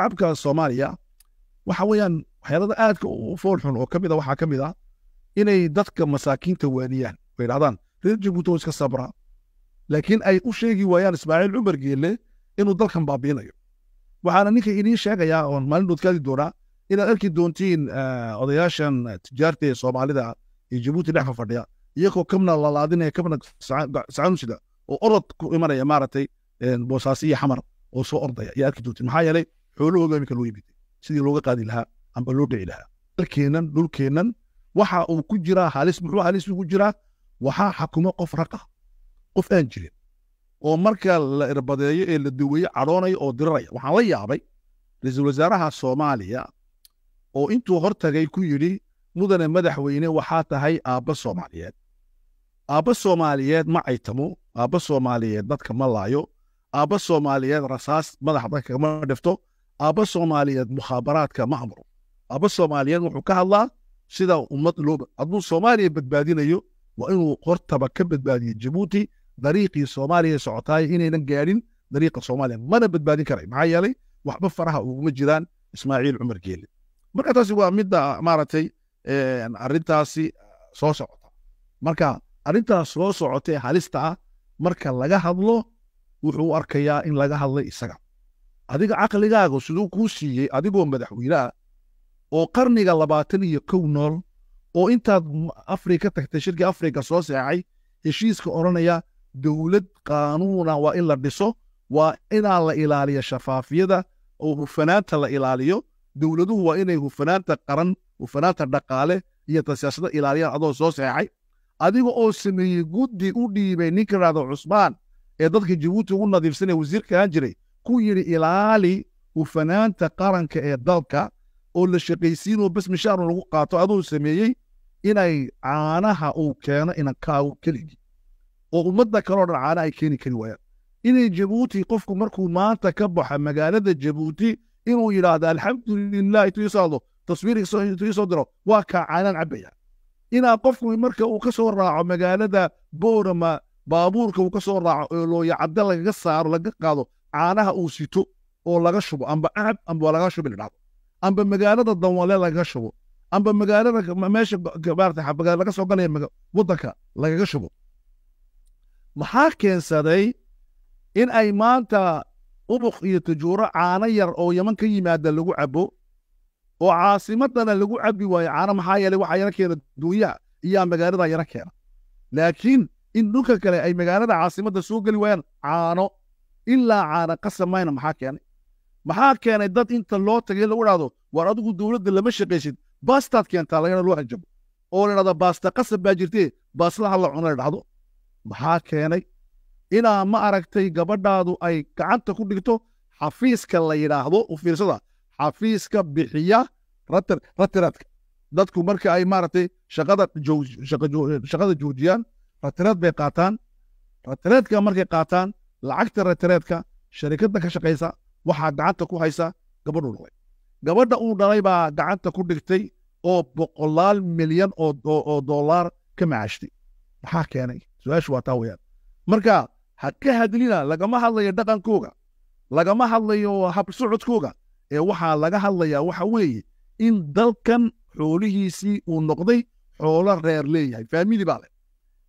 shacabka soomaaliya waxa weeyaan waxyaalada aadka u foolxun oo kamid a ah waxaa ka mid ah inay dadka masaakiinta waaniyaan oo yidhahdaan reer jabuuti oo iska sabra laakiin ay u sheegi waayaan ismaaciil cumar geelle inuu dalkan baabi'inayo waxaana ninka idiin sheegayaa oon maalin dhoodkaadi doonaa inaad arki doontiin eh, odayaashan tijaarta ee soomaalida iyo jabuuti dhex fadhiya iyagoo kabna lalaadinaya kabna sacanushida oo orod ku imanaya maaragtay boosaasi iyo xamar oo soo ordaya ayaa arki doontiin maxaa yeelay xoolahooda iminka loo iibitay sidii looga qaadi lahaa amba loo dhici lahaa dalkeennan dhulkeennan waxa uu ku jiraa halis muxuu halis ugu jiraa waxaa xakuma qof raqa qof aan jirin oo marka la irbadeeyo ee la duweeye cadhoonaya oo diraraya waxaan la yaabay ra-iisul wasaaraha soomaaliya oo intuu hortagay ku yidhi mudane madaxweyne waxaa tahay aabba soomaaliyeed aabba soomaaliyeed ma caytamo aabba soomaaliyeed dadka ma laayo aabba soomaaliyeed rasaas madaxa dadka kama dhifto aabba soomaaliyeed mukhaabaraadka ma amro aabba soomaaliyeed wuxuu ka hadlaa sida ummad looba hadduu soomaaliya badbaadinayo waa inuu hortaba ka badbaadiyo jabuuti dariiqii soomaaliya socotaay inaynan gaadhin dariiqa soomaaliya mana badbaadin karay maxaa yeelay waxba faraha uguma jiraan ismaaciil cumar geele marka taasi waa midda maaragtay arrintaasi ah, soo socota marka arrintaas soo socotee halista ah marka laga hadlo wuxuu arkayaa in laga hadlay isaga adiga caqligaagu siduu kuu siiyey adigoo madaxweyneah oo qarniga labaatan iyo kow nool oo intaad afrika tagtay shirkii afrika soo seexay heshiiska odhanaya dowlad qaanuuna waa in la dhiso waa inaa la ilaaliyo shafaafiyada oo hufanaanta la ilaaliyo dowladuhu waa inay hufanaanta qaran hufanaanta dhaqaale iyo ta siyaasada ilaaliyaan adoo soo seexay adiga oo sameeyey guddi u dhiibay ninka raado cusmaan ee dadka jabuuti ugu nadiifsanee wasiirka ahaan jiray ku yidhi ilaali hufanaanta qaranka ee dalka oo la shaqaysiinoo bas mishaarun lagu qaato aduu sameeyey inay caanaha uu keeno inankaagu keligii oo ummadda kaleo dhan caana ay keeni kari waayaan inay jabuuti qofku markuu maanta ka baxo magaalada jabuuti inuu yidhaahdo alxamdulilah ituysaado taswiirituy soo diro waa kaa caanaan cabbaya inaa qofku marka uu ka soo raaco magaalada boorama baabuurka uu ka soo raaco oo looyacadda lagaga saaro laga qaado caanaha uu sito oo laga shubo amba acab amba laga shubi ladhacdo amba magaalada danwale laga shubo amba magaalada meesha maarata laga soo galaya waddanka lagaga shubo maxaa keensaday in ay maanta ubuq iyo tajuuro caano yar oo yaman ka yimaada lagu cabo oo caasimadana lagu cabi waayo caano maxaa yeeley waxaa yaro keena duunyaha iyaa magaalada yaro keena laakiin in dhulka kale ay magaalada caasimadda soo geli waayaan caano ilaa caana qasamayna maxaa keenay maxaa keenay dad inta loo tagay lagu dhahdo waar adigu dowladda lama shaqaysid baastaad keentaa lagana loo hanjabo oo la dhahda baasta qasab baa jirtee baaslaha la cuno la dhahdo maxaa keenay inaa ma aragtay gabadhaadu ay gacanta ku dhigto xafiiska la yidhaahdo u fiirsada xafiiska bixiya ratiraadka dadku marka ay maaragtay shaqada joojiyaan ratiraad bay qaataan ratiraadka markay qaataan lacagta retereedka sharikada ka shaqaysa waxaa gacanta ku haysa gabadhu dhalay gabadha uu dhalay baa gacanta ku dhigtay oo boqolaal milyan oo dollaar ka macaashtay maxaa keenay su-aashu waa taa weyaan marka ha ka hadlina lagama hadlayo dhaqankooga lagama hadlayo habsocodkooga ee waxaa laga hadlayaa waxa weeye in dalkan xoolihiisii uu noqday xoolo reer leeyahay faamili baa leh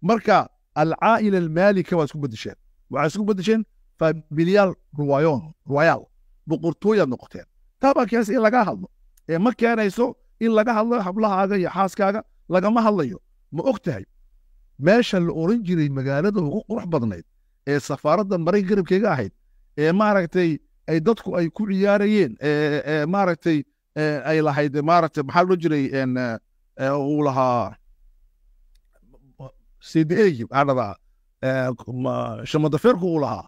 marka alcaa'ila almaalika waad isku bedesheen waxaa isku badasheen familiyaal ruwayoon ruwayaal boqortooyaad noqoteen taa baa in laga hadlo ee ma keenayso in laga hadlo hablahaaga iyo xaaskaaga lagama hadlayo ma og tahay meesha la oran jiray magaalada ugu qurux badnayd ee safaaradda maray garabkeega ahayd ee maaragtay ay dadku ay ku ciyaarayeen maaragtay ay lahayd maaragtay maxaa loo jiray uu lahaa cdagii adhadaa shamadafeerku uu lahaa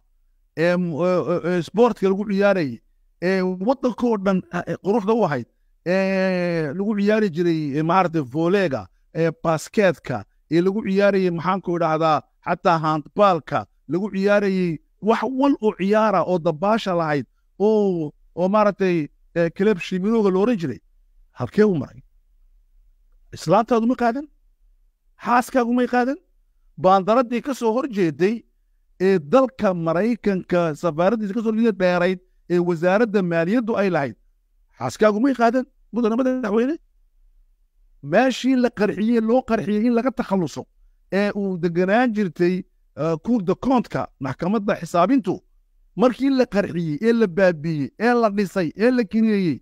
sboortka lagu ciyaarayay waddankoo dhan quruxda u ahayd lagu ciyaari jiray maarata volega basketka ee lagu ciyaarayey maxaanku idhaahdaa xataa handbaalka lagu ciyaarayey wax wal oo ciyaara oo dabaasha lahayd oo oo maaragtay kaleb shiminooga la jiray halkee u maray islaantaadumay qaadan xaaskaagumay qaadan baandaradii ka soo horjeeday ee dalka maraykanka safaaraddiisa kasoo horjeeda dheerayd ee wasaaradda maaliyaddu ay lahayd xaaskaagu may qaadan mudana madaxweyne meeshii la qarxiyey loo qarxiyey in laga takhalluso ee uu deganaan jirtay kuurda koontka maxkamadda xisaabintu markii la qarxiyey ee la baabiiyey ee la dhisay ee la kineeyey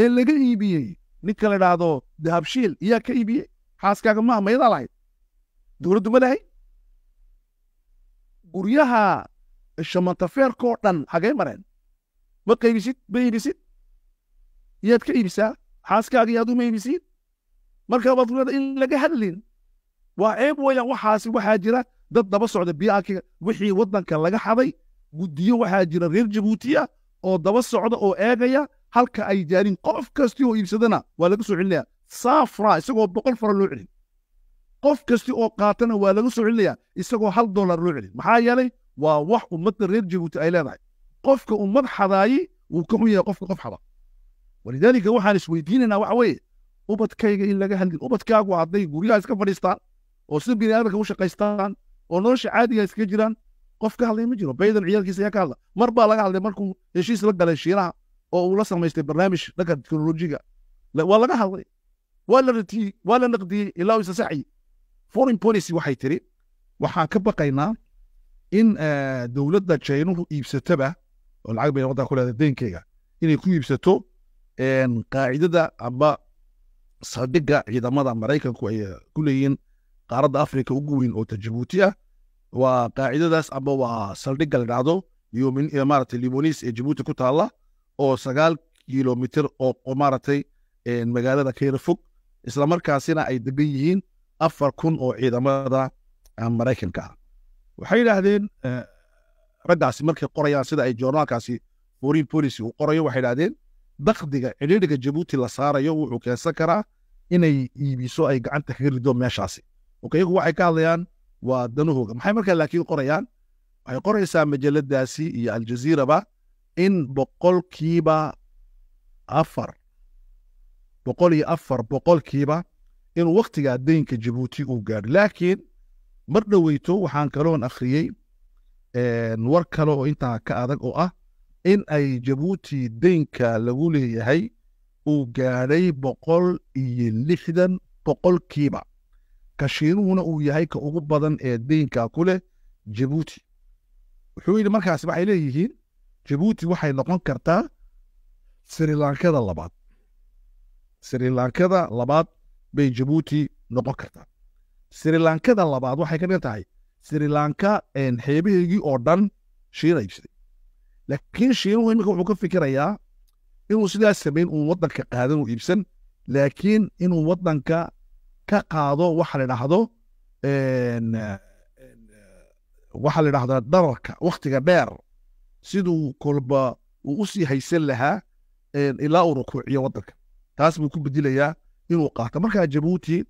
ee laga iibiyey ninka la idhaahdo dahabshiil iyaa ka iibiyey xaaskaaga maaha mayadaa lahayd dowladdu ma lahayn guryaha shamantafeerkoo dhan hagee mareen ma qaybisid ma iibisid yaad ka iibisaa xaaskaaga iyo ma iibisiin markaa waad in laga hadlin waa ceeb weeyaan waxaasi waxaa jira dad daba socda biyaankiga wixii waddanka laga xaday guddiyo waxaa jira reer jabuutiya ah oo daba socda oo eegaya halka ay jaarin qof kasti oo iibsadana waa laga soo celinaya saafra isagoo boqol fara loo celin qof kasti oo qaatana waa laga soo celinayaa isagoo hal dolar loo celin maxaa yeelay waa wax ummadda reer jabuuti ay leedahay qofka ummad xadaayi wuu ka xun yahay qofka qof xada walidaalika waxaan isweydiinaynaa waxa weeye ubadkayga in laga hadli ubadkaagu hadday guryaha iska fadhiistaan oo si bini aadamka u shaqaystaan oo nolosha caadiga iskaga jiraan qof ka hadlay ma jiro baydan ciyaalkiisa ayaa ka hadla mar baa laga hadlay markuu heshiis la galay shiinaha oo uu la samaystay barnaamij dhanka teknolojiga waa laga hadlay waa la ratiyey waa la naqdiyey ilaa isa saxyi foreign policy waxay tiri waxaan ka baqaynaa in eh, dowladda jaynuhu iibsataba oo lacag bay wadanka ku lehda inay ku iibsato qaacidada amba saldhigga ciidamada maraykanku ay eh, ku leeyihiin qaaradda afrika ugu weyn oo tajabuuti ah waa qaacidadaas amba waa saldhigga la dhacdo eh, maarata limonis ee jabuuti ku taalla oo sagaal kilomitr oo maaragtay magaalada kayra fog islamarkaasina ay degan yihiin afar kun oo ciidamada maraykanka ah waxay yidhaahdeen eh, raggaasi markay qorayaan sida ay journaalkaasi foreign policy uu qorayo waxay yidhahdeen dakdiga cidhiidhiga jabuuti la saarayo wuxuu keensan karaa inay iibiso ay gacanta kaga rido meeshaasi ok waxay ka hadlayaan waa danahooga maxay markaa laakiin qorayaan waxay qoraysaa majaladaasi iyo aljaziiraba in boqolkiiba afar boqol iyo afar boqolkiiba inuu wakhtigaa deynka jabuuti uu gaadho laakiin mar dhoweyto waxaan kaloon akhriyey war kale oo intaa ka adag oo ah in ay jabuuti deynka lagu leeyahay uu gaadhay boqol iyo lixdan boqolkiiba kashiinuhuna uu yahay ka ugu badan ee deynka ku leh jabuuti wuxuu yidhi markaas waxay leeyihiin jabuuti waxay noqon kartaa srilankada labaad srilankada labaad bay jabuuti noqon kartaa srilankada labaad waxay ka dhigan tahay srilanka xeebaheygii oo dhan shiina iibsaday laakiin shiinuhu iminka wuxuu ka fikirayaa inuu sidaas sameyn uu waddanka qaadan uu iibsan laakiin inuu waddanka ka qaado waxa la dhahdo waxa la dhahdaa dararka wakhtiga dheer siduu kolba uu usii haysan lahaa ilaa uu rukuuciyo waddanka taas buu ku bedilayaa inuu qaato markaa jabuuti